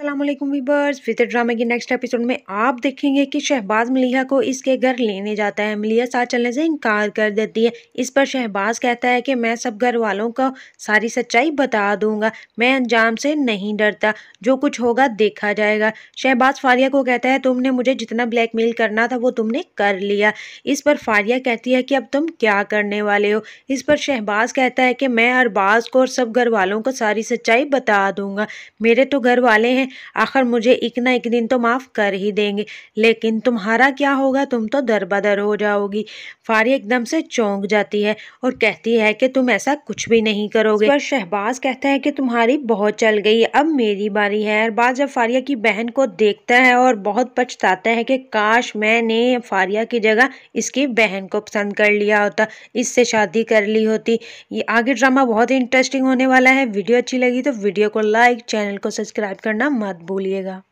अल्लाम वीबर्स फितर ड्रामे के नेक्स्ट एपिसोड में आप देखेंगे कि शहबाज मलिया को इसके घर लेने जाता है मलिया साथ चलने से इनकार कर देती है इस पर शहबाज कहता है कि मैं सब घर वालों को सारी सच्चाई बता दूंगा मैं अंजाम से नहीं डरता जो कुछ होगा देखा जाएगा शहबाज फारिया को कहता है तुमने मुझे जितना ब्लैकमेल करना था वो तुमने कर लिया इस पर फारिया कहती है कि अब तुम क्या करने वाले हो इस पर शहबाज कहता है कि मैं अरबाज को और सब घर वालों को सारी सच्चाई बता दूंगा मेरे तो घर वाले हैं आखिर मुझे एक ना एक दिन तो माफ़ कर ही देंगे लेकिन तुम्हारा क्या होगा तुम तो दरबदर हो जाओगी फारिया एकदम से चौंक जाती है और कहती है कि तुम ऐसा कुछ भी नहीं करोगे पर शहबाज कहता है कि तुम्हारी बहुत चल गई अब मेरी बारी है अरबाज जब फारिया की बहन को देखता है और बहुत पछताता है कि काश मैंने फारिया की जगह इसकी बहन को पसंद कर लिया होता इससे शादी कर ली होती ये आगे ड्रामा बहुत इंटरेस्टिंग होने वाला है वीडियो अच्छी लगी तो वीडियो को लाइक चैनल को सब्सक्राइब करना मत भूलिएगा